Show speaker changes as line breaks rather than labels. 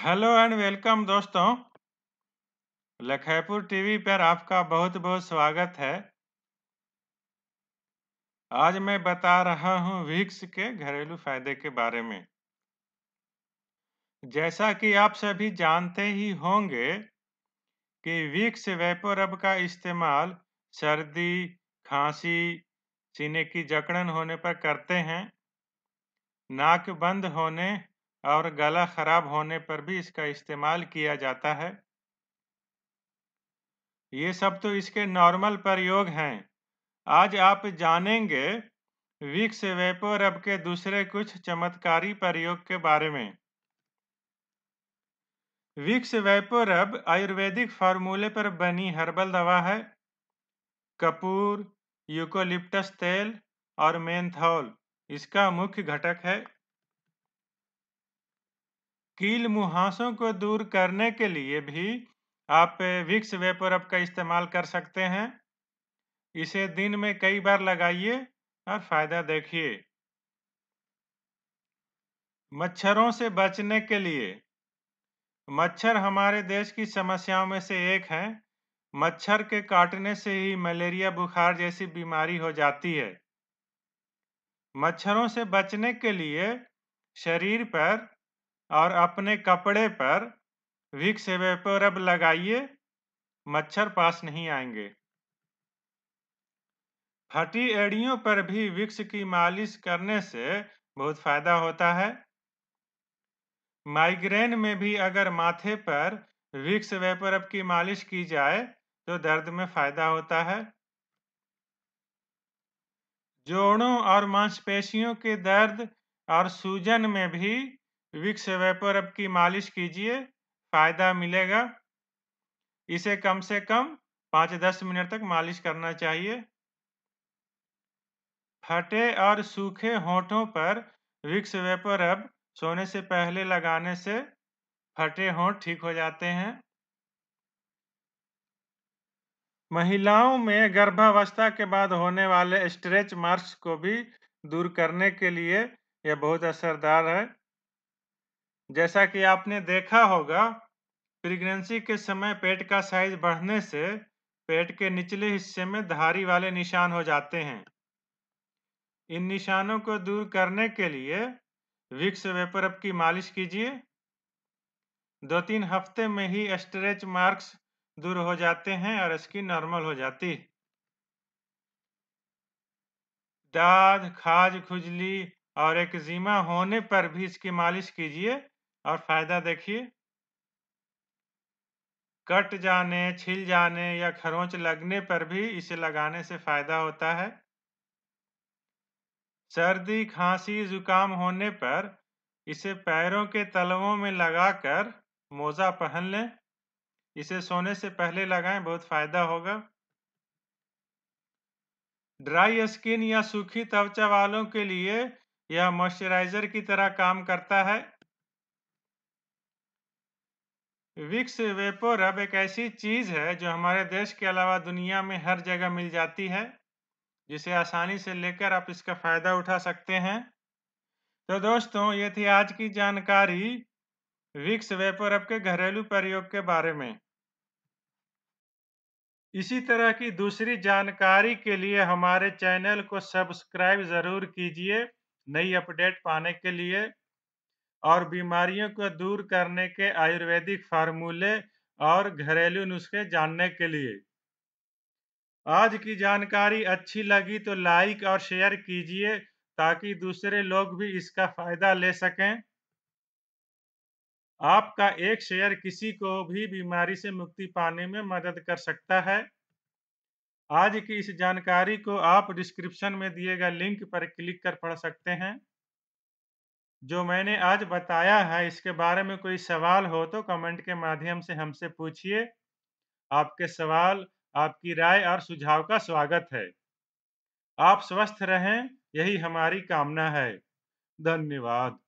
hello and welcome दोस्तों Lakhipur TV पर आपका बहुत बहुत स्वागत है आज मैं बता रहा हूं विक्स के घरेलू फायदे के बारे में जैसा कि आप सभी जानते ही होंगे कि विक्स वेपोरब का इस्तेमाल सर्दी खांसी सीने की जकड़न होने पर करते हैं नाक बंद होने और गला खराब होने पर भी इसका इस्तेमाल किया जाता है ये सब तो इसके नॉर्मल प्रयोग हैं आज आप जानेंगे विक्स वेपो रब के दूसरे कुछ चमत्कारी प्रयोग के बारे में विक्स वेपोरब आयुर्वेदिक फार्मूले पर बनी हर्बल दवा है कपूर यूकोलिप्टस तेल और मेंथॉल इसका मुख्य घटक है कील मुहासों को दूर करने के लिए भी आप विक्स वेपर अप का इस्तेमाल कर सकते हैं इसे दिन में कई बार लगाइए और फायदा देखिए मच्छरों से बचने के लिए मच्छर हमारे देश की समस्याओं में से एक है मच्छर के काटने से ही मलेरिया बुखार जैसी बीमारी हो जाती है मच्छरों से बचने के लिए शरीर पर और अपने कपड़े पर विक्स वेपोरब लगाइए मच्छर पास नहीं आएंगे फटी एड़ियों पर भी विक्स की मालिश करने से बहुत फायदा होता है माइग्रेन में भी अगर माथे पर विक्स वेपोरब की मालिश की जाए तो दर्द में फायदा होता है जोड़ों और मांसपेशियों के दर्द और सूजन में भी विक्स वेपर अब की मालिश कीजिए फ़ायदा मिलेगा इसे कम से कम पाँच दस मिनट तक मालिश करना चाहिए फटे और सूखे होठों पर विक्स वेपर अब सोने से पहले लगाने से फटे होंठ ठीक हो जाते हैं महिलाओं में गर्भावस्था के बाद होने वाले स्ट्रेच मार्क्स को भी दूर करने के लिए यह बहुत असरदार है जैसा कि आपने देखा होगा प्रेगनेंसी के समय पेट का साइज बढ़ने से पेट के निचले हिस्से में धारी वाले निशान हो जाते हैं इन निशानों को दूर करने के लिए विक्स वेपर अप की मालिश कीजिए दो तीन हफ्ते में ही स्ट्रेच मार्क्स दूर हो जाते हैं और इसकी नॉर्मल हो जाती दाद खाज खुजली और एक्जिमा होने पर भी इसकी मालिश कीजिए और फायदा देखिए कट जाने छिल जाने या खरोंच लगने पर भी इसे लगाने से फायदा होता है सर्दी खांसी जुकाम होने पर इसे पैरों के तलवों में लगाकर मोजा पहन लें इसे सोने से पहले लगाएं बहुत फायदा होगा ड्राई स्किन या सूखी त्वचा वालों के लिए यह मॉइस्चराइजर की तरह काम करता है विक्स वेपोर अब एक ऐसी चीज़ है जो हमारे देश के अलावा दुनिया में हर जगह मिल जाती है जिसे आसानी से लेकर आप इसका फ़ायदा उठा सकते हैं तो दोस्तों ये थी आज की जानकारी विक्स वेपर अप के घरेलू प्रयोग के बारे में इसी तरह की दूसरी जानकारी के लिए हमारे चैनल को सब्सक्राइब ज़रूर कीजिए नई अपडेट पाने के लिए और बीमारियों को दूर करने के आयुर्वेदिक फार्मूले और घरेलू नुस्खे जानने के लिए आज की जानकारी अच्छी लगी तो लाइक और शेयर कीजिए ताकि दूसरे लोग भी इसका फायदा ले सकें आपका एक शेयर किसी को भी बीमारी से मुक्ति पाने में मदद कर सकता है आज की इस जानकारी को आप डिस्क्रिप्शन में दिए गए लिंक पर क्लिक कर पढ़ सकते हैं जो मैंने आज बताया है इसके बारे में कोई सवाल हो तो कमेंट के माध्यम से हमसे पूछिए आपके सवाल आपकी राय और सुझाव का स्वागत है आप स्वस्थ रहें यही हमारी कामना है धन्यवाद